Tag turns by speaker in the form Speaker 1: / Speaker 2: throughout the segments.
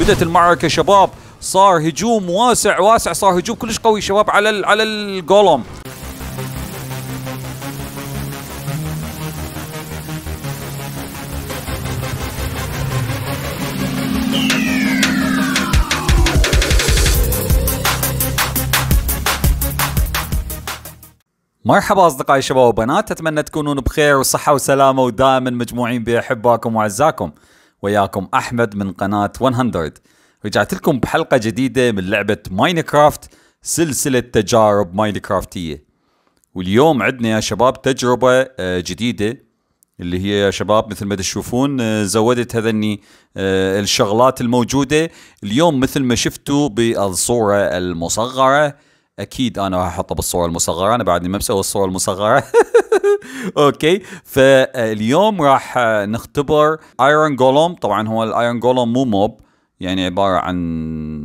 Speaker 1: بدأت المعركة شباب صار هجوم واسع واسع صار هجوم كلش قوي شباب على ال على الجولم مرحبا اصدقائي شباب وبنات اتمنى تكونون بخير وصحه وسلامه ودائما مجموعين باحبائكم واعزائكم وياكم احمد من قناه 100 رجعت لكم بحلقه جديده من لعبه ماينكرافت سلسله تجارب ماينكرافتيه واليوم عندنا يا شباب تجربه آه، جديده اللي هي يا شباب مثل ما تشوفون آه، زودت هذني آه، الشغلات الموجوده اليوم مثل ما شفتوا بالصوره المصغره اكيد انا راح احطها بالصوره المصغره انا بعدني ما مسوي الصوره المصغره اوكي فاليوم راح نختبر ايرون جولوم طبعا هو الايرون جولوم مو موب يعني عبارة عن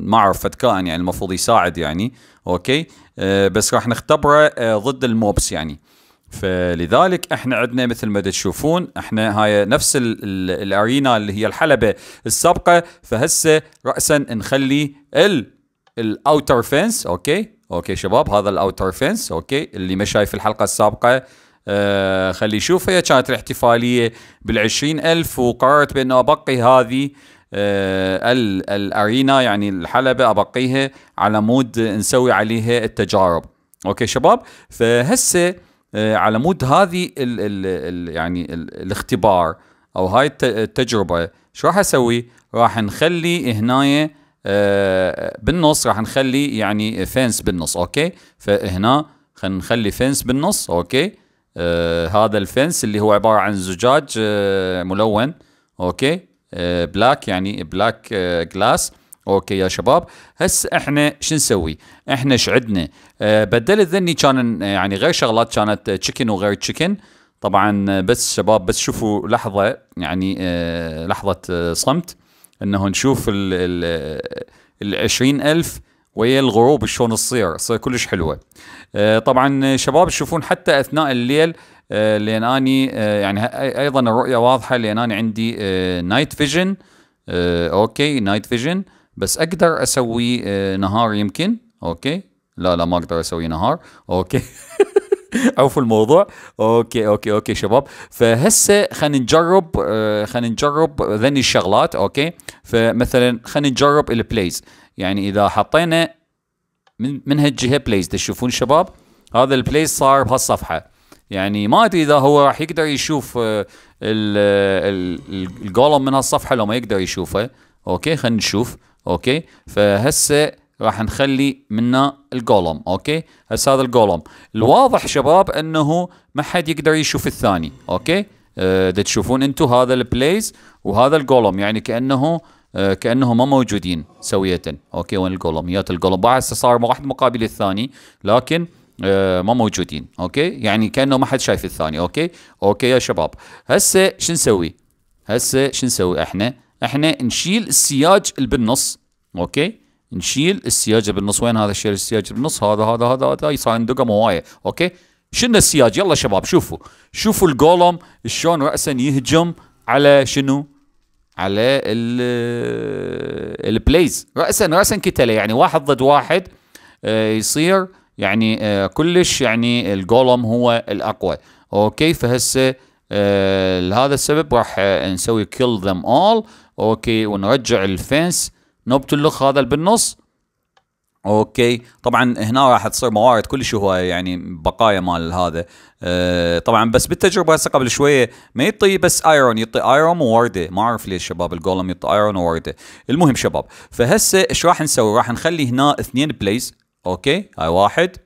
Speaker 1: معرفة كائن يعني المفروض يساعد يعني اوكي أه بس راح نختبره أه ضد الموبس يعني فلذلك احنا عندنا مثل ما تشوفون احنا هاي نفس الارينا اللي هي الحلبة السابقة فهسه رأسا نخلي ال الاوتر فينس اوكي اوكي شباب هذا الاوتر فينس اوكي اللي ما شايف الحلقة السابقة آه، خلي يشوفها هي كانت الاحتفالية بالعشرين ألف وقررت بانه أبقي هذه آه الأرينا يعني الحلبة أبقيها على مود نسوي عليها التجارب أوكي شباب فهسه آه على مود هذه الـ الـ الـ يعني الـ الاختبار أو هاي التجربة شو راح أسوي راح نخلي هنا آه بالنص راح نخلي يعني فنس بالنص اوكي فهنا خلينا نخلي فنس بالنص اوكي آه هذا الفنس اللي هو عباره عن زجاج آه ملون اوكي آه بلاك يعني بلاك آه جلاس اوكي يا شباب هسه احنا شو نسوي احنا ايش عندنا آه بدلت ذني كان يعني غير شغلات كانت تشيكن وغير تشيكن طبعا آه، بس شباب بس شوفوا لحظه يعني آه لحظه آه صمت انه نشوف ال ال ال 20000 ويا الغروب شلون تصير تصير كلش حلوه آه، طبعا شباب تشوفون حتى اثناء الليل آه، لان اني آه، يعني ايضا الرؤيه واضحه لان انا عندي نايت فيجن اوكي نايت فيجن بس اقدر اسوي نهار يمكن اوكي لا لا ما اقدر اسوي نهار اوكي عوفوا الموضوع اوكي اوكي اوكي شباب فهسه خلينا نجرب خلينا نجرب ذني الشغلات اوكي فمثلا خلينا نجرب البلايز يعني اذا حطينا من من هالجهه بليز تشوفون شباب هذا البليز صار بهالصفحه يعني ما ادري اذا هو راح يقدر يشوف آه، الجولم آه، من هالصفحه لو ما يقدر يشوفه اوكي خلينا نشوف اوكي فهسه راح نخلي منا الجولم اوكي هسه هذا الجولم الواضح شباب انه ما حد يقدر يشوف الثاني اوكي أه تشوفون انتم هذا البليز وهذا الجولم يعني كانه آه، كانهم ما موجودين سويه اوكي وين القولم يات القولم بعد صار واحد مقابل الثاني لكن آه، ما موجودين اوكي يعني كانه ما حد شايف الثاني اوكي اوكي يا شباب هسه شو نسوي هسه شو نسوي احنا احنا نشيل السياج اللي بالنص اوكي نشيل السياج بالنص وين هذا الشيء السياج بالنص هذا هذا هذا هذا صار عندنا هوايه اوكي شلنا السياج يلا شباب شوفوا شوفوا الجولم شلون راسا يهجم على شنو على البلايز رأسا رأسا كتلة يعني واحد ضد واحد آه، يصير يعني آه، كلش يعني الجولم هو الأقوى أوكي فهسه آه، لهذا السبب راح نسوي كيل ذم اول أوكي ونرجع الفنس نبتلخ هذا بالنص اوكي طبعا هنا راح تصير موارد كل شيء هوايه يعني بقايا مال هذا أه طبعا بس بالتجربه هسه قبل شويه ما يطي بس ايرون يطي ايرون وورده ما اعرف ليش شباب الجولم يطي ايرون وورده المهم شباب فهسه ايش راح نسوي راح نخلي هنا اثنين بليز اوكي هاي واحد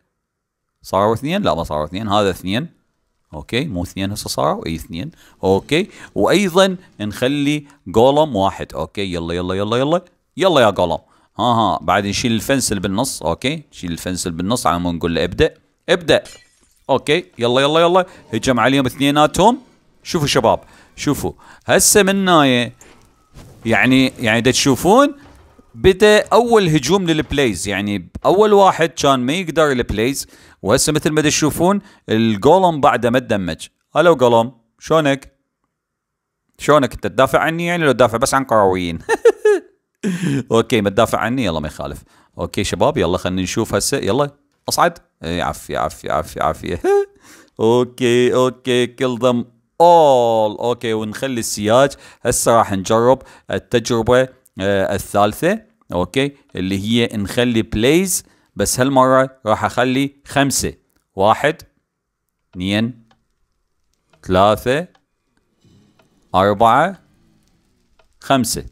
Speaker 1: صاروا اثنين لا ما صاروا اثنين هذا اثنين اوكي مو اثنين هسه صاروا اي اثنين اوكي وايضا نخلي جولم واحد اوكي يلا يلا يلا يلا يلا, يلا يا جولم ها ها بعد نشيل الفنسل بالنص اوكي نشيل الفنسل بالنص على ما نقول له ابدا ابدا اوكي يلا يلا يلا هجم عليهم اثنيناتهم شوفوا شباب شوفوا هسه من نايه يعني يعني تشوفون بدا اول هجوم للبلايز يعني اول واحد كان ما يقدر البلايز وهسه مثل ما تشوفون الجولم بعده ما تدمج هلو جولم شلونك شلونك انت تدافع عني يعني لو تدافع بس عن قرويين اوكي ما تدافع عني يلا ما يخالف اوكي شباب يلا خلينا نشوف هسه يلا اصعد يعف يعف يعف يعف اوكي اوكي كل ذم اول اوكي ونخلي السياج هسه راح نجرب التجربه آه الثالثه اوكي اللي هي نخلي بلايز بس هالمره راح اخلي خمسه واحد اثنين ثلاثه اربعه خمسه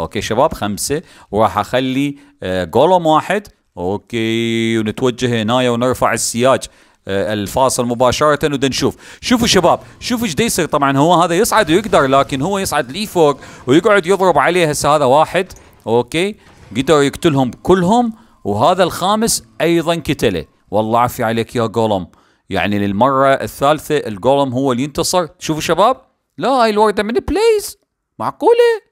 Speaker 1: اوكي شباب خمسه وراح اخلي جولم آه، واحد اوكي ونتوجه هنايا ونرفع السياج آه، الفاصل مباشرة ودا نشوف شوفوا شباب شوفوا ايش يصير طبعا هو هذا يصعد ويقدر لكن هو يصعد لي فوق ويقعد يضرب عليه هسه هذا واحد اوكي قدر يقتلهم كلهم وهذا الخامس ايضا قتله والله عافية عليك يا جولم يعني للمرة الثالثة الجولم هو اللي ينتصر شوفوا شباب لا هاي الوردة من بليز معقولة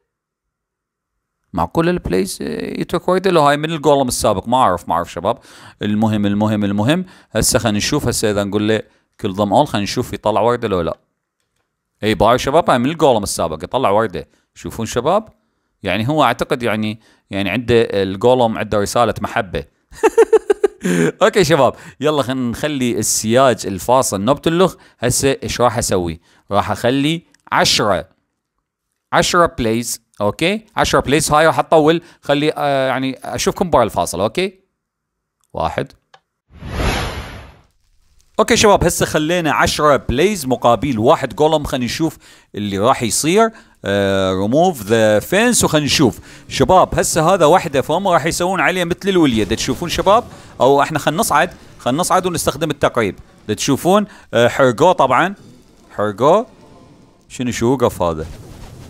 Speaker 1: مع كل البلايز يتركويد لو هاي من الجولم السابق ما اعرف ما اعرف شباب المهم المهم المهم هسه خلينا نشوف هسه اذا نقول له كل ضم اول خلينا نشوف يطلع ورده لو لا اي باي شباب هاي من الجولم السابق يطلع ورده شوفون شباب يعني هو اعتقد يعني يعني عنده الجولم عنده رساله محبه اوكي شباب يلا خلينا نخلي السياج الفاصل نبت اللغ هسه ايش راح اسوي راح اخلي 10 10 بلايز اوكي 10 بليس هاي راح اطول خلي آه يعني اشوفكم برا الفاصل اوكي واحد اوكي شباب هسه خلينا 10 بليز مقابل واحد جولم خلينا نشوف اللي راح يصير ريموف ذا فينس وخلينا نشوف شباب هسه هذا وحده فهم راح يسوون عليه مثل الوليه تشوفون شباب او احنا خلينا نصعد خلينا نصعد ونستخدم التقريب تشوفون آه، حرقوه طبعا حرقوه شنو شو وقف هذا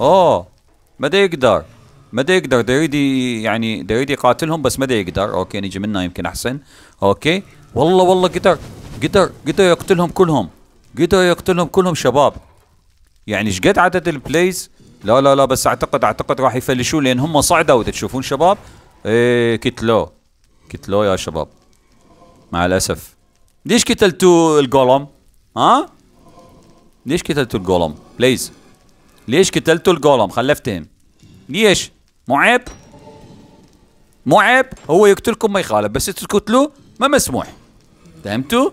Speaker 1: اوه دا يقدر دا يقدر دا يريد يعني دا يريد يقاتلهم بس دا يقدر اوكي نجي منا يمكن احسن اوكي والله والله قدر قدر قدر يقتلهم كلهم قدر يقتلهم كلهم شباب يعني ايش قد عدد البلايز لا لا لا بس اعتقد اعتقد راح يفلشون لان هم صعدوا تشوفون شباب ايه كتلو كتلو يا شباب مع الاسف ليش قتلتوا الجولم ها ليش كتلتوا الجولم بليز ليش قتلتوا الجولم خلفتهم ليش مو عيب مو عيب هو يقتلكم ما يخالف بس تقتلوه ما مسموح فهمتوا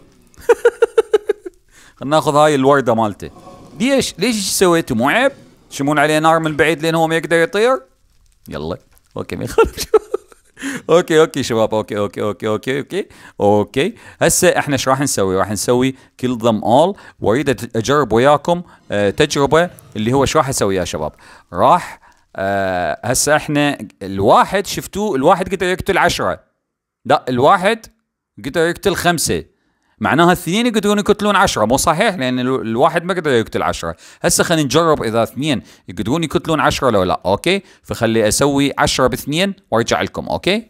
Speaker 1: خلنا ناخذ هاي الورده مالته ليش ليش ايش سويتوا مو عيب تشمون عليه نار من بعيد لين هو ما يقدر يطير يلا اوكي ما يخالف اوكي اوكي شباب اوكي اوكي اوكي اوكي اوكي اوكي هسه احنا ايش راح نسوي؟ راح نسوي كل ذم اول واريد اجرب وياكم آه، تجربه اللي هو ايش راح اسوي يا شباب؟ راح آه، هسه احنا الواحد شفتوه الواحد قدر يقتل عشرة لا الواحد قدر يقتل خمسه معناها اثنين يقدرون يقتلون عشرة مو صحيح لان الواحد ما قدر يقتل عشرة هسه خلينا نجرب اذا اثنين يقدرون يقتلون عشرة لو لا اوكي فخلي اسوي عشرة باثنين وارجع لكم اوكي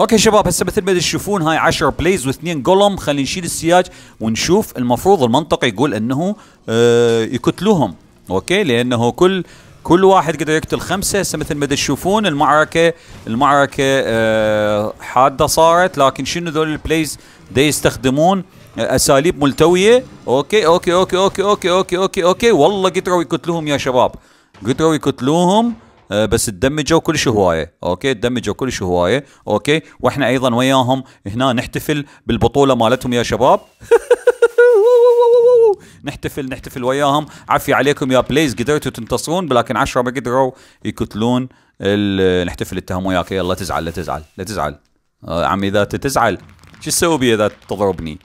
Speaker 1: اوكي شباب هسه مثل ما تشوفون هاي 10 بليز واثنين جولم خلينا نشيل السياج ونشوف المفروض المنطق يقول انه آه يقتلوهم اوكي لانه كل كل واحد قدر يقتل خمسه هسه مثل ما تشوفون المعركه المعركه آه، حاده صارت لكن شنو ذول البلايز دي يستخدمون آه، اساليب ملتويه اوكي اوكي اوكي اوكي اوكي اوكي اوكي اوكي والله قدروا يقتلوهم يا شباب قدروا يقتلوهم آه، بس تدمجوا كل شيء هوايه اوكي تدمجوا كل شيء هوايه اوكي واحنا ايضا وياهم هنا نحتفل بالبطوله مالتهم يا شباب نحتفل نحتفل وياهم عافية عليكم يا بليز قدرتوا تنتصرون لكن عشرة ما قدروا يقتلون نحتفل اتهموا وياك يلا تزعل لا تزعل لا تزعل آه، عمي اذا تزعل شو تسوي بي اذا تضربني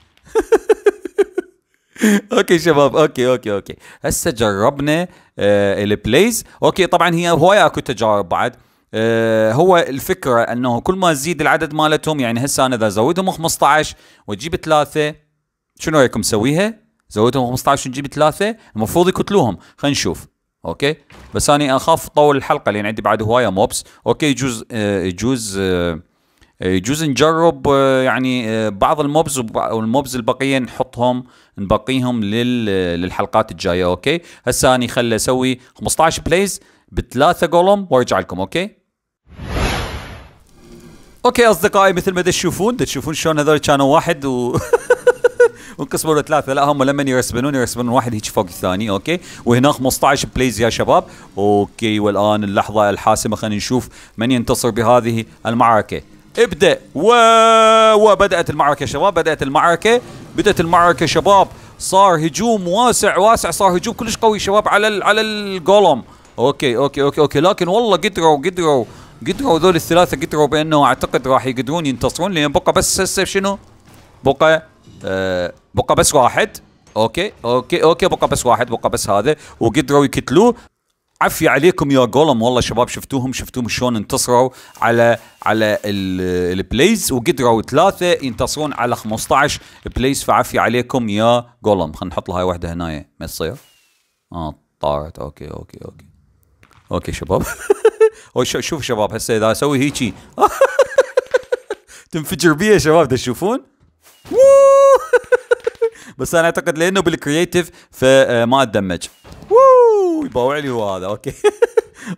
Speaker 1: اوكي شباب اوكي اوكي اوكي هسه جربنا آه البلايز اوكي طبعا هي هواي اكو تجارب بعد آه هو الفكره انه كل ما تزيد العدد مالتهم يعني هسه انا اذا ازودهم 15 واجيب ثلاثه شنو رايكم سويها زودتهم 15 ونجيب ثلاثه المفروض يقتلوهم خلينا نشوف اوكي بس انا اخاف طول الحلقه لان عندي بعد هوايه موبس اوكي يجوز آه، يجوز آه، آه، يجوز نجرب يعني بعض الموبز والموبز البقيه نحطهم نبقيهم للحلقات الجايه اوكي هسه انا خل اسوي 15 بلايز بثلاثه جولم وارجع لكم اوكي اوكي اصدقائي مثل ما تشوفون تشوفون شلون هذول كانوا واحد و وانقسموا لثلاثه لا هم لما يرسبنون يرسبنون واحد هيك فوق الثاني اوكي وهناك 15 بليز يا شباب اوكي والان اللحظه الحاسمه خلينا نشوف من ينتصر بهذه المعركه ابدا و... وبدات المعركه شباب بدات المعركه بدات المعركه شباب صار هجوم واسع واسع صار هجوم كلش قوي شباب على ال... على الجولم اوكي اوكي اوكي اوكي لكن والله قدروا قدروا قدروا ذول الثلاثه قدروا بانه اعتقد راح يقدرون ينتصرون لان بقى بس هسه شنو؟ بقى آه، بقى بس واحد اوكي اوكي اوكي بقى بس واحد بقى بس هذا وقدروا يقتلوه عفي عليكم يا قولم والله شباب شفتوهم شفتوهم شلون انتصروا على على البليز وقدروا ثلاثه ينتصرون على 15 بليز فعفي عليكم يا قولم خلينا نحط له هاي واحده هنا إيه، ما تصير اه طارت اوكي اوكي اوكي اوكي شباب شوف شباب هسه اذا اسوي هيجي تنفجر بيا شباب تشوفون بس انا اعتقد لانه بالكرييتيف فما آه، اتدمج ووو يباوع لي هو هذا اوكي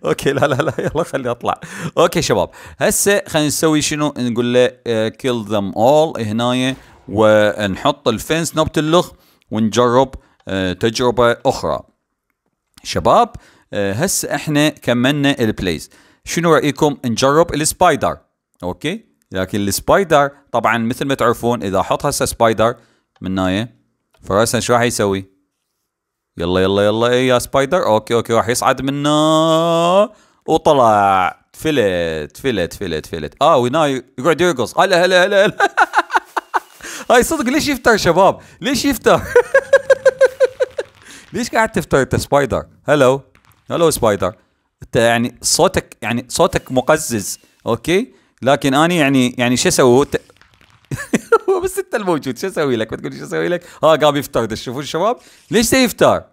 Speaker 1: اوكي لا لا لا يلا خلي اطلع اوكي شباب هسه خلينا نسوي شنو نقول له كيل ذم اول هنايا ونحط الفنس نوبة اللخ ونجرب تجربة اخرى شباب هسه احنا كملنا البلايز شنو رايكم نجرب السبايدر اوكي لكن السبايدر طبعا مثل ما تعرفون اذا احط هسه سبايدر من هنايا فراسا شو راح يسوي يلا يلا يلا ايه يا سبايدر اوكي اوكي راح يصعد منا وطلع فلت فلت فلت فلت اه وهنا يقعد يرقص هلا هلا هلا هلا هاي صدق ليش يفتر شباب ليش يفتر ليش قاعد تفتر انت سبايدر هلو هلو سبايدر انت يعني صوتك يعني صوتك مقزز اوكي لكن اني يعني يعني شو اسوي هو الستة الموجود شو اسوي لك ما شو اسوي لك ها آه، قام يفطر تشوفوا الشباب ليش يفطر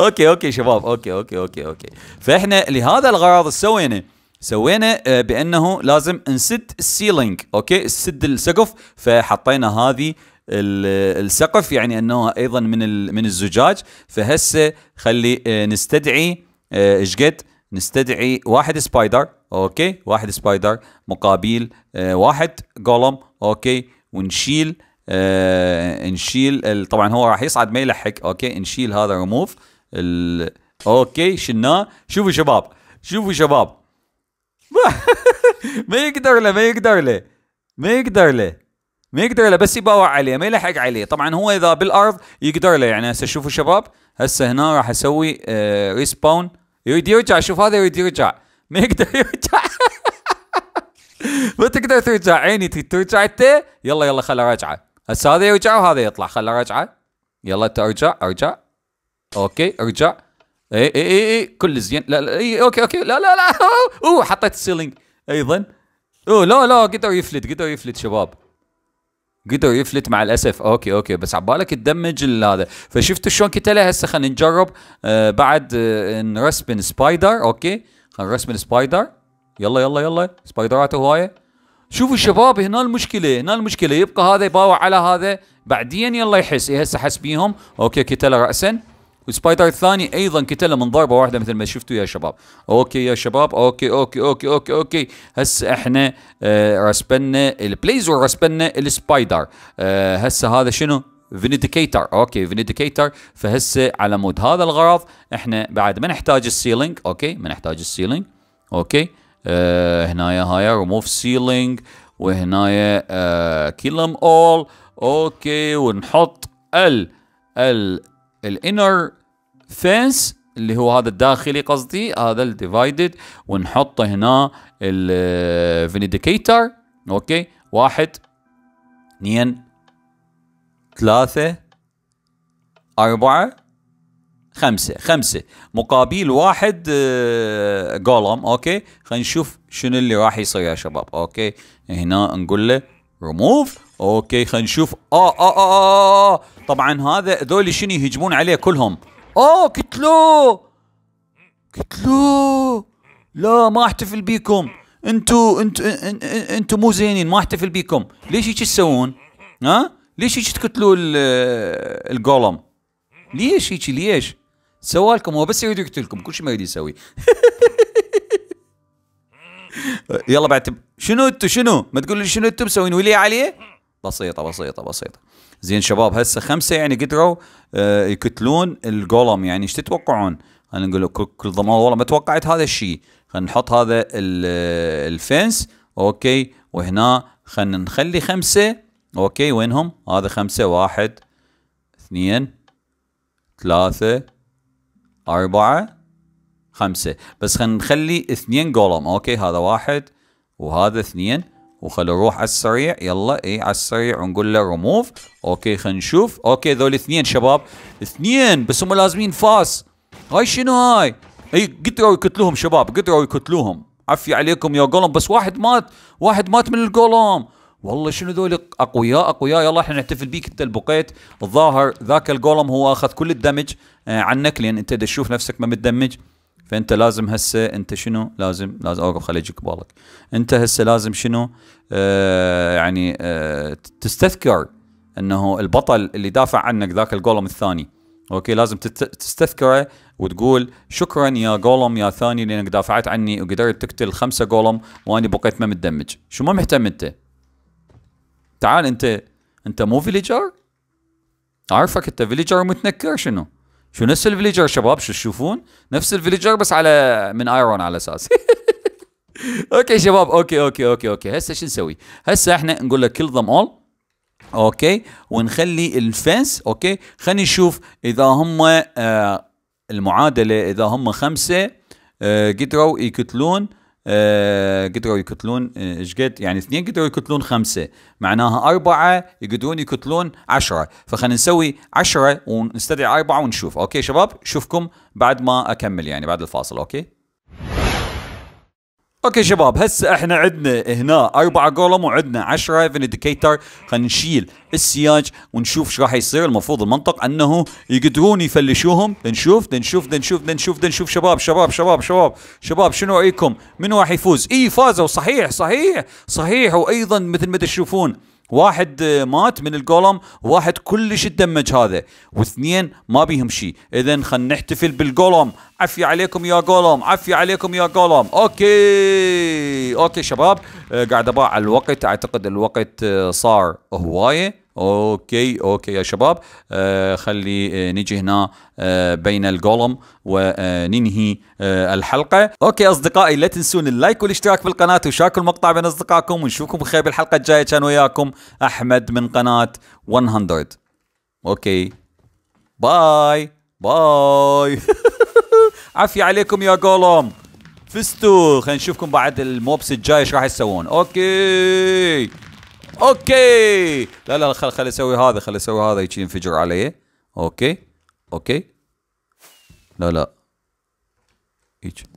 Speaker 1: اوكي اوكي شباب اوكي اوكي اوكي اوكي فاحنا لهذا الغرض سوينا سوينا آه، بانه لازم نسد السيلينج اوكي نسد السقف فحطينا هذه السقف يعني انه ايضا من من الزجاج فهسه خلي آه، نستدعي ايش قد نستدعي واحد سبايدر اوكي واحد سبايدر مقابل آه، واحد جولم اوكي ونشيل آه نشيل طبعا هو راح يصعد ما يلحق اوكي نشيل هذا ريموف اوكي شلناه شوفوا شباب شوفوا شباب ما يقدر له ما يقدر له ما يقدر له ما يقدر له بس يباوع عليه ما يلحق عليه طبعا هو اذا بالارض يقدر له يعني هسه شوفوا شباب هسه هنا راح اسوي آه ريسباون يريد يرجع شوف هذا يريد يرجع ما يقدر يرجع ما تقدر ترجع عيني ترجع انت يلا يلا خله رجعه هسه هذا يرجع وهذا يطلع خله رجعه يلا انت ارجع ارجع اوكي ارجع اي اي اي, اي كل زين لا, لا اي اوكي اوكي لا لا لا اوه حطيت السيلينج ايضا اوه لا لا قدر يفلت قدر يفلت شباب قدر يفلت مع الاسف اوكي اوكي بس عبالك تدمج هذا فشفتوا شلون كتله هسه خلينا نجرب آه بعد آه نرسبن سبايدر اوكي نرسم السبايدر يلا يلا يلا سبايدرات هوايه شوفوا الشباب هنا المشكله هنا المشكله يبقى هذا يباوع على هذا بعدين يلا يحس إيه، هسه حس بيهم اوكي كتله راسا والسبايدر الثاني ايضا كتله من ضربه واحده مثل ما شفتوا يا شباب اوكي يا شباب اوكي اوكي اوكي اوكي اوكي هسه احنا آه رسبنا البليز ورسبنا السبايدر آه هسه هذا شنو فينديكيتر اوكي فينديكيتر فهسه على مود هذا الغرض احنا بعد ما نحتاج السيلينج اوكي ما نحتاج السيلينج اوكي آه هنايا هاي ريموف سيلينج وهنايا كيلم اول اوكي ونحط ال ال الانر فينس اللي هو هذا الداخلي قصدي هذا الديفايدد ونحط هنا الفينديكيتر اوكي آه، واحد اثنين ثلاثة أربعة خمسة خمسة مقابل واحد آه، جولم أوكي خلينا نشوف شنو اللي راح يصير يا شباب أوكي هنا نقول له ريموف أوكي خلينا نشوف آه، آه،, آه آه آه آه طبعا هذا ذولي شنو يهجمون عليه كلهم أوه قتلوه قتلوه لا ما احتفل بيكم انتو انتو انتو مو زينين ما احتفل بيكم ليش هيك تسوون ها ليش هيك تقتلوا الجولم ليش هيك ليش سوالكم هو بس يريد يقتلكم كل شيء ما يريد يسوي يلا بعد شنو انتم شنو ما تقول لي شنو انتم مسوين ولي عليه بسيطه بسيطه بسيطه زين شباب هسه خمسه يعني قدروا آه، يقتلون الجولم يعني ايش تتوقعون خلينا نقول كل ضمان والله ما توقعت هذا الشيء خلينا نحط هذا آه، الفنس اوكي وهنا خلينا نخلي خمسه اوكي وينهم هذا خمسة واحد اثنين ثلاثة أربعة خمسة بس خلينا نخلي اثنين جولم اوكي هذا واحد وهذا اثنين وخلو نروح على السريع يلا اي على السريع ونقول له ريموف اوكي خلينا نشوف اوكي ذول اثنين شباب اثنين بس هم لازمين فاس هاي شنو هاي اي قدروا يقتلوهم شباب قدروا يقتلوهم عفي عليكم يا قولم بس واحد مات واحد مات من القولم والله شنو ذول اقوياء اقوياء يلا احنا نحتفل بيك انت البقيت الظاهر ذاك الجولم هو اخذ كل الدمج آه، عنك لان انت تشوف نفسك ما متدمج فانت لازم هسه انت شنو لازم لازم اوقف خلي يجيك بالك انت هسه لازم شنو آه يعني آه تستذكر انه البطل اللي دافع عنك ذاك الجولم الثاني اوكي لازم تستذكره وتقول شكرا يا جولم يا ثاني لانك دافعت عني وقدرت تقتل خمسه جولم وانا بقيت ما متدمج شو ما مهتم انت تعال انت انت مو فيليجر عارفك انت فيليجر ومتنكر شنو شو نفس الفيليجر شباب شو تشوفون نفس الفيليجر بس على من ايرون على اساس اوكي شباب اوكي اوكي اوكي اوكي هسه شو نسوي هسه احنا نقول لك كل ذم اول اوكي ونخلي الفنس اوكي خلينا نشوف اذا هم آه المعادله اذا هم خمسه آه قدروا يقتلون آه، قدروا يقتلون آه، ايش قد يعني اثنين قدروا يقتلون خمسه معناها اربعه يقدرون يقتلون عشرة فخلنا نسوي عشرة ونستدعي اربعه ونشوف اوكي شباب شوفكم بعد ما اكمل يعني بعد الفاصل اوكي اوكي شباب هسه احنا عندنا هنا اربعة جولم وعندنا 10 ايفن انديكيتر خلينا نشيل السياج ونشوف شو راح يصير المفروض المنطق انه يقدرون يفلشوهم نشوف نشوف نشوف نشوف نشوف شباب شباب شباب شباب شباب شنو رايكم من راح يفوز اي فازوا صحيح صحيح صحيح وايضا مثل ما تشوفون واحد آه، مات من الجولم واحد كلش تدمج هذا واثنين ما بيهم شيء اذا خلينا نحتفل بالجولم عفية عليكم يا جولم عفية عليكم يا جولم اوكي اوكي شباب آه، قاعد اباع على الوقت اعتقد الوقت آه، صار هوايه اوكي اوكي يا شباب آه، خلي آه، نجي هنا آه، بين الجولم وننهي الحلقه اوكي اصدقائي لا تنسون اللايك والاشتراك في القناه وشاركوا المقطع بين اصدقائكم ونشوفكم بخير بالحلقه الجايه كان وياكم احمد من قناه 100 اوكي باي باي عافية عليكم يا جولم فزتوا خلينا نشوفكم بعد الموبس الجاي ايش راح يسوون اوكي اوكي لا لا خل خل اسوي هذا خل اسوي هذا يجي ينفجر علي اوكي اوكي لا لا يجي